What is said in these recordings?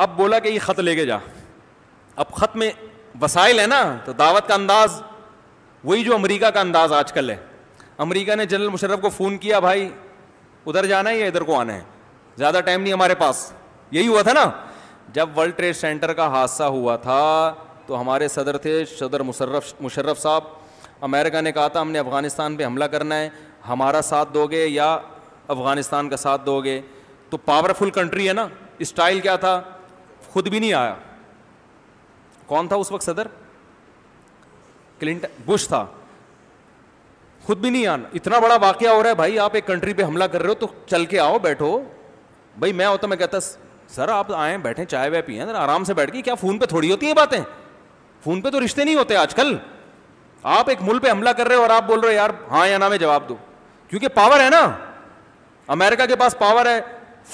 अब बोला कि ये ख़त लेके जा अब ख़त में वसाइल है ना तो दावत का अंदाज वही जो अमेरिका का अंदाज आजकल है अमेरिका ने जनरल मुशर्रफ को फ़ोन किया भाई उधर जाना है या इधर को आना है ज़्यादा टाइम नहीं हमारे पास यही हुआ था ना जब वर्ल्ड ट्रेड सेंटर का हादसा हुआ था तो हमारे सदर थे सदर मुशर्रफ मुशर्रफ साहब अमेरिका ने कहा था हमने अफ़गानिस्तान पर हमला करना है हमारा साथ दोगे या अफ़गानिस्तान का साथ दोगे तो पावरफुल कंट्री है ना स्टाइल क्या था खुद भी नहीं आया कौन था उस वक्त सदर क्लिंटन बुश था खुद भी नहीं आना इतना बड़ा वाक्य हो रहा है भाई आप एक कंट्री पे हमला कर रहे हो तो चल के आओ बैठो भाई मैं होता मैं कहता सर आप आए बैठे चाय वाय पिए आराम से बैठ के क्या फ़ोन पे थोड़ी होती है बातें फ़ोन पे तो रिश्ते नहीं होते आजकल आप एक मुल्क पे हमला कर रहे हो और आप बोल रहे हो यार हाँ या ना मैं जवाब दो क्योंकि पावर है ना अमेरिका के पास पावर है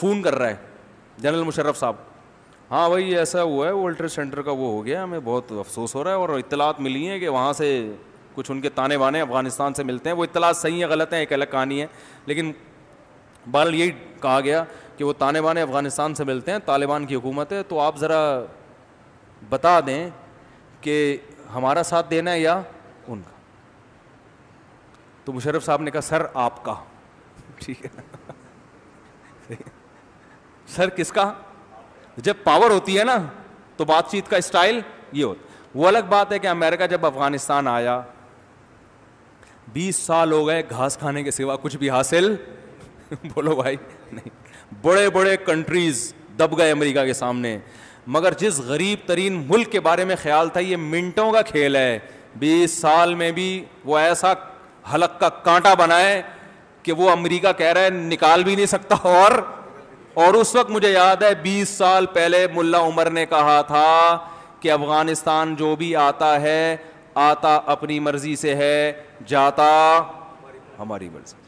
फ़ोन कर रहा है जनरल मुशर्रफ साहब हाँ भाई ऐसा हुआ है वर्ल्ड ट्रेड सेंटर का वो हो गया हमें बहुत अफसोस हो रहा है और इतलात मिली है कि वहाँ से कुछ उनके ताने बाने अफ़गानिस्तान से मिलते हैं वो इतलात सही है गलत हैं एक अलग कहानी है लेकिन बहर यही कहा गया कि वो ताने बाने अफ़गानिस्तान से मिलते हैं तालिबान की हुकूमत है तो आप ज़रा बता दें कि हमारा साथ देना है या उनका तो मुशरफ साहब ने कहा सर आपका ठीक है सर किसका जब पावर होती है ना तो बातचीत का स्टाइल ये होता वो अलग बात है कि अमेरिका जब अफगानिस्तान आया 20 साल हो गए घास खाने के सिवा कुछ भी हासिल बोलो भाई नहीं बड़े बड़े कंट्रीज़ दब गए अमेरिका के सामने मगर जिस गरीब तरीन मुल्क के बारे में ख्याल था ये मिनटों का खेल है बीस साल में भी वो ऐसा हलक का कांटा बनाए कि वो अमेरिका कह रहा है निकाल भी नहीं सकता और और उस वक्त मुझे याद है बीस साल पहले मुल्ला उमर ने कहा था कि अफ़गानिस्तान जो भी आता है आता अपनी मर्ज़ी से है जाता हमारी मर्ज़ी